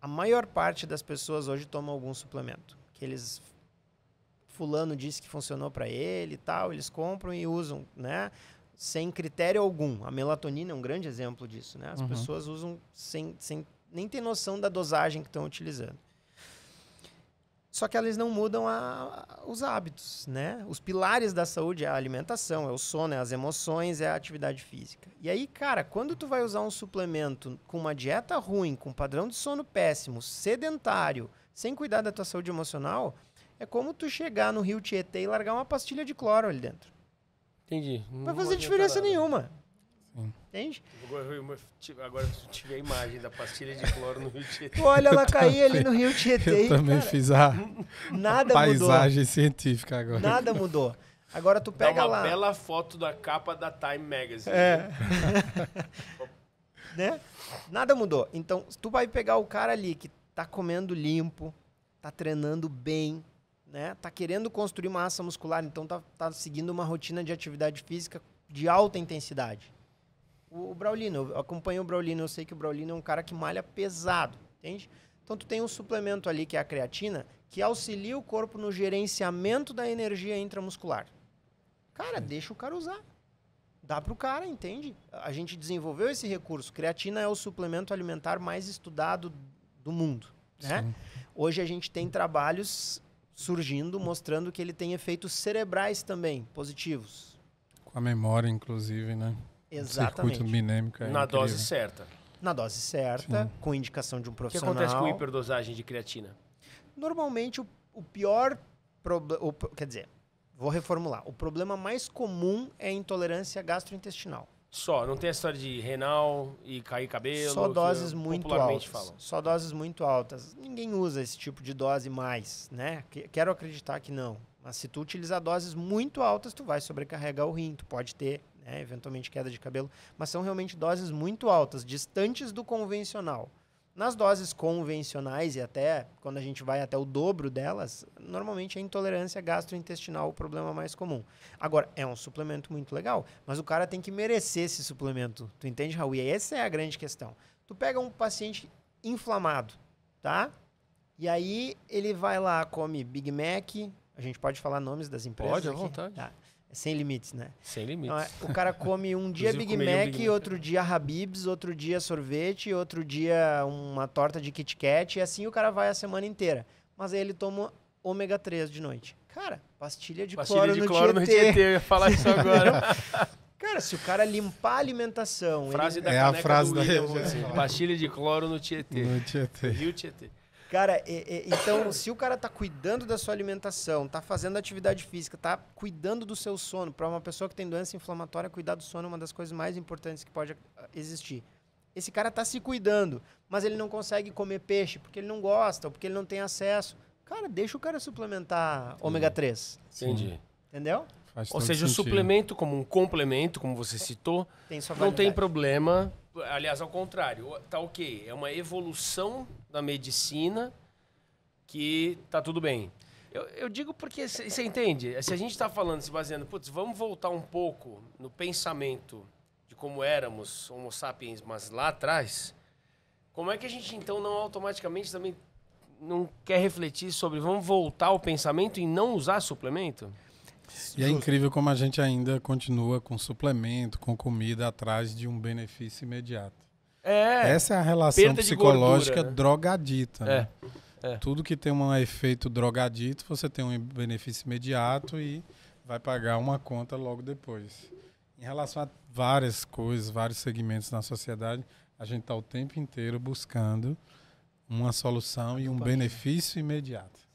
a maior parte das pessoas hoje toma algum suplemento. Que eles. Fulano disse que funcionou para ele e tal, eles compram e usam, né? Sem critério algum. A melatonina é um grande exemplo disso, né? As uhum. pessoas usam sem, sem nem tem noção da dosagem que estão utilizando. Só que elas não mudam a, a, os hábitos, né? Os pilares da saúde é a alimentação, é o sono, é as emoções, é a atividade física. E aí, cara, quando tu vai usar um suplemento com uma dieta ruim, com padrão de sono péssimo, sedentário, sem cuidar da tua saúde emocional, é como tu chegar no rio Tietê e largar uma pastilha de cloro ali dentro. Entendi. Não vai fazer diferença né? nenhuma. Entende? Agora eu tive a imagem da pastilha de cloro no Rio Tietê. Olha, ela cair ali no Rio Tietê. Eu também cara, fiz a, nada a paisagem mudou. científica agora. Nada mudou. Agora tu pega Dá uma lá. uma bela foto da capa da Time Magazine. É. Né? né? Nada mudou. Então, tu vai pegar o cara ali que tá comendo limpo, tá treinando bem, né? Tá querendo construir massa muscular, então tá, tá seguindo uma rotina de atividade física de alta intensidade o, Braulino. Eu acompanho o Braulino, eu sei que o Braulino é um cara que malha pesado, entende? Então tu tem um suplemento ali que é a creatina, que auxilia o corpo no gerenciamento da energia intramuscular. Cara, deixa o cara usar. Dá pro cara, entende? A gente desenvolveu esse recurso. Creatina é o suplemento alimentar mais estudado do mundo, né? Sim. Hoje a gente tem trabalhos surgindo mostrando que ele tem efeitos cerebrais também, positivos. Com a memória, inclusive, né? Exatamente. Circuito dinâmico. É Na incrível. dose certa. Na dose certa, Sim. com indicação de um profissional. O que acontece com hiperdosagem de creatina? Normalmente, o, o pior problema. Quer dizer, vou reformular. O problema mais comum é intolerância gastrointestinal. Só, não tem a história de renal e cair cabelo. Só doses muito altas. Falam. Só doses muito altas. Ninguém usa esse tipo de dose mais, né? Quero acreditar que não. Mas se tu utilizar doses muito altas, tu vai sobrecarregar o rim, tu pode ter né? eventualmente queda de cabelo, mas são realmente doses muito altas, distantes do convencional. Nas doses convencionais e até quando a gente vai até o dobro delas, normalmente a é intolerância gastrointestinal é o problema mais comum. Agora, é um suplemento muito legal, mas o cara tem que merecer esse suplemento. Tu entende, Raul? E essa é a grande questão. Tu pega um paciente inflamado, tá? E aí ele vai lá, come Big Mac, a gente pode falar nomes das empresas? Pode, à vontade. Tá. É sem limites, né? Sem limites. Então, é, o cara come um dia Big Mac, um Big Mac, outro dia Habibs, outro dia sorvete, outro dia uma torta de Kit Kat, e assim o cara vai a semana inteira. Mas aí ele toma ômega 3 de noite. Cara, pastilha de pastilha cloro, de no, cloro Tietê. no Tietê. Eu ia falar isso agora. cara, se o cara limpar a alimentação... Frase ele... da é a frase do da... William, assim, pastilha de cloro no Tietê. No Tietê. Rio Tietê. Cara, e, e, então, se o cara tá cuidando da sua alimentação, tá fazendo atividade física, tá cuidando do seu sono, para uma pessoa que tem doença inflamatória, cuidar do sono é uma das coisas mais importantes que pode ah, existir. Esse cara tá se cuidando, mas ele não consegue comer peixe porque ele não gosta, ou porque ele não tem acesso. Cara, deixa o cara suplementar Entendi. ômega 3. Entendi. Entendeu? Faz ou seja, sentido. o suplemento como um complemento, como você citou, tem não tem problema aliás, ao contrário, tá ok. É uma evolução da medicina que tá tudo bem. Eu, eu digo porque você entende? Se a gente está falando, se baseando, putz, vamos voltar um pouco no pensamento de como éramos Homo sapiens, mas lá atrás, como é que a gente então não automaticamente também não quer refletir sobre vamos voltar ao pensamento e não usar suplemento? E é incrível como a gente ainda continua com suplemento, com comida atrás de um benefício imediato. É. Essa é a relação psicológica gordura, né? drogadita. Né? É. Né? É. Tudo que tem um efeito drogadito, você tem um benefício imediato e vai pagar uma conta logo depois. Em relação a várias coisas, vários segmentos na sociedade, a gente está o tempo inteiro buscando uma solução e um benefício imediato.